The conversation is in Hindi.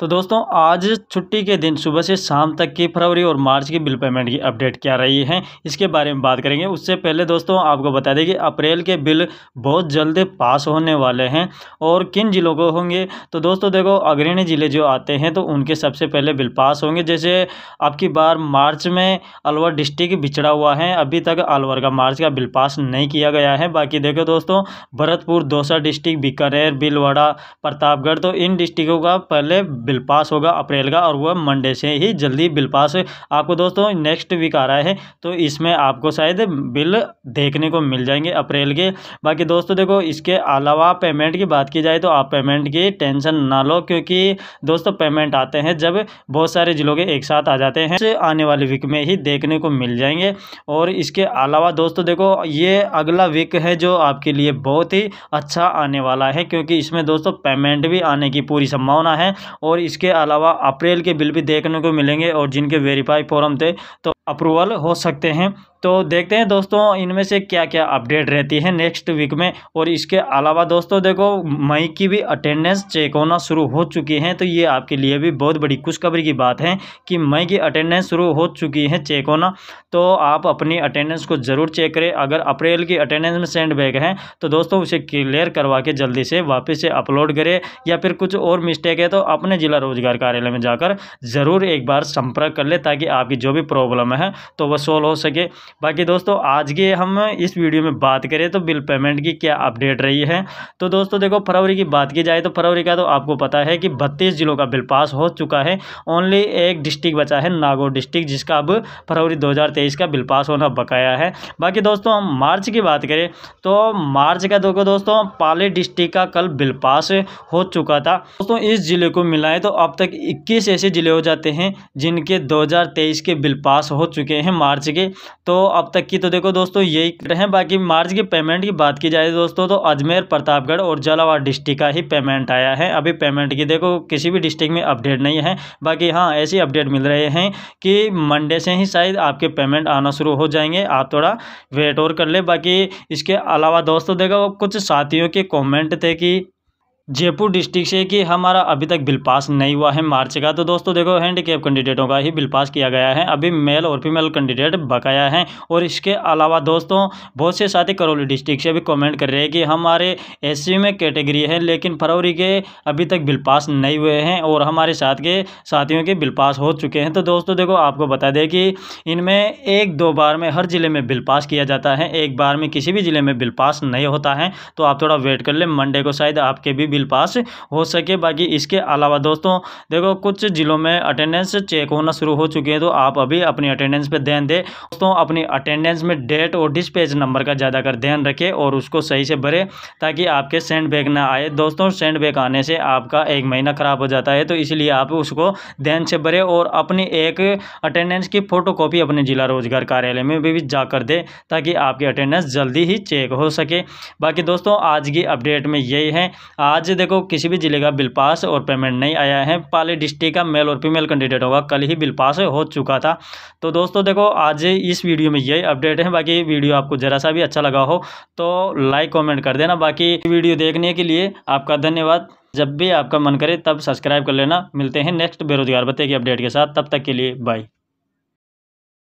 तो दोस्तों आज छुट्टी के दिन सुबह से शाम तक की फरवरी और मार्च की बिल पेमेंट की अपडेट क्या रही है इसके बारे में बात करेंगे उससे पहले दोस्तों आपको बता दें कि अप्रैल के बिल बहुत जल्द पास होने वाले हैं और किन ज़िलों को होंगे तो दोस्तों देखो अग्रणी ज़िले जो आते हैं तो उनके सबसे पहले बिल पास होंगे जैसे आपकी बार मार्च में अलवर डिस्ट्रिक्ट बिछड़ा हुआ है अभी तक अलवर का मार्च का बिल पास नहीं किया गया है बाकी देखो दोस्तों भरतपुर दौसा डिस्ट्रिक्ट बीकानेर भीलवाड़ा प्रतापगढ़ तो इन डिस्ट्रिक्टों का पहले बिल पास होगा अप्रैल का और वह मंडे से ही जल्दी बिल पास आपको दोस्तों नेक्स्ट वीक आ रहा है तो इसमें आपको शायद बिल देखने को मिल जाएंगे अप्रैल के बाकी दोस्तों देखो इसके अलावा पेमेंट की बात की जाए तो आप पेमेंट की टेंशन ना लो क्योंकि दोस्तों पेमेंट आते हैं जब बहुत सारे ज़िलों के एक साथ आ जाते हैं तो आने वाले वीक में ही देखने को मिल जाएंगे और इसके अलावा दोस्तों देखो ये अगला वीक है जो आपके लिए बहुत ही अच्छा आने वाला है क्योंकि इसमें दोस्तों पेमेंट भी आने की पूरी संभावना है और और इसके अलावा अप्रैल के बिल भी देखने को मिलेंगे और जिनके वेरीफाई फॉर्म थे तो अप्रूवल हो सकते हैं तो देखते हैं दोस्तों इनमें से क्या क्या अपडेट रहती है नेक्स्ट वीक में और इसके अलावा दोस्तों देखो मई की भी अटेंडेंस चेक होना शुरू हो चुकी है तो ये आपके लिए भी बहुत बड़ी खुशखबरी की बात है कि मई की अटेंडेंस शुरू हो चुकी है चेक होना तो आप अपनी अटेंडेंस को ज़रूर चेक करें अगर अप्रैल की अटेंडेंस में सेंड बैक है तो दोस्तों उसे क्लियर करवा के जल्दी से वापस से अपलोड करें या फिर कुछ और मिस्टेक है तो अपने ज़िला रोजगार कार्यालय में जाकर ज़रूर एक बार संपर्क कर ले ताकि आपकी जो भी प्रॉब्लम है तो वह सॉल्व हो सके बाकी दोस्तों आज की हम इस वीडियो में बात करें तो बिल पेमेंट की क्या अपडेट रही है तो दोस्तों देखो फरवरी की बात की जाए तो फरवरी का तो आपको पता है कि बत्तीस जिलों का बिल पास हो चुका है ओनली एक डिस्ट्रिक्ट बचा है नागौर डिस्ट्रिक्ट जिसका अब फरवरी 2023 का बिल पास होना बकाया है बाकी दोस्तों हम मार्च की बात करें तो मार्च का देखो दोस्तों पाले डिस्ट्रिक्ट का कल बिल पास हो चुका था दोस्तों इस ज़िले को मिलाए तो अब तक इक्कीस ऐसे ज़िले हो जाते हैं जिनके 2023 के बिल पास हो चुके हैं मार्च के तो अब तक की तो देखो दोस्तों यही रहे बाकी मार्च की पेमेंट की बात की जाए दोस्तों तो अजमेर प्रतापगढ़ और जलावाड़ डिस्ट्रिक्ट का ही पेमेंट आया है अभी पेमेंट की देखो किसी भी डिस्ट्रिक्ट में अपडेट नहीं है बाकी हाँ ऐसी अपडेट मिल रहे हैं कि मंडे से ही शायद आपके पेमेंट आना शुरू हो जाएंगे आप थोड़ा वेट और कर ले बाकी इसके अलावा दोस्तों देखो कुछ साथियों के कॉमेंट थे कि जयपुर डिस्ट्रिक्ट से कि हमारा अभी तक बिल पास नहीं हुआ है मार्च का तो दोस्तों देखो हैंडीकैप कैंडिडेटों का ही बिल पास किया गया है अभी मेल और फीमेल कैंडिडेट बकाया है और इसके अलावा दोस्तों बहुत से साथी करौली डिस्ट्रिक्ट से भी कमेंट कर रहे हैं कि हमारे एस में कैटेगरी है लेकिन फरवरी के अभी तक बिल पास नहीं हुए हैं और हमारे साथ के साथियों के बिल पास हो चुके हैं तो दोस्तों देखो आपको बता दें कि इनमें एक दो बार में हर ज़िले में बिल पास किया जाता है एक बार में किसी भी ज़िले में बिल पास नहीं होता है तो आप थोड़ा वेट कर लें मंडे को शायद आपके भी बिल बिल पास हो सके बाकी इसके अलावा दोस्तों देखो कुछ ज़िलों में अटेंडेंस चेक होना शुरू हो चुके हैं तो आप अभी अपनी अटेंडेंस पर ध्यान दें दोस्तों अपनी अटेंडेंस में डेट और डिस्पेज नंबर का ज़्यादा कर ध्यान रखें और उसको सही से भरे ताकि आपके सेंड बैग ना आए दोस्तों सेंड बैग आने से आपका एक महीना ख़राब हो जाता है तो इसलिए आप उसको ध्यान से भरे और अपनी एक अटेंडेंस की फ़ोटोकॉपी अपने ज़िला रोजगार कार्यालय में भी जाकर दे ताकि आपकी अटेंडेंस जल्दी ही चेक हो सके बाकी दोस्तों आज की अपडेट में यही है आज से देखो किसी भी जिले का बिल पास और पेमेंट नहीं आया है पाली डिस्ट्रिक्ट का मेल और फीमेल कैंडिडेट होगा कल ही बिल पास हो चुका था तो दोस्तों देखो आज इस वीडियो में यही अपडेट है बाकी वीडियो आपको ज़रा सा भी अच्छा लगा हो तो लाइक कॉमेंट कर देना बाकी वीडियो देखने के लिए आपका धन्यवाद जब भी आपका मन करे तब सब्सक्राइब कर लेना मिलते हैं नेक्स्ट बेरोजगार बत्ते की अपडेट के साथ तब तक के लिए बाय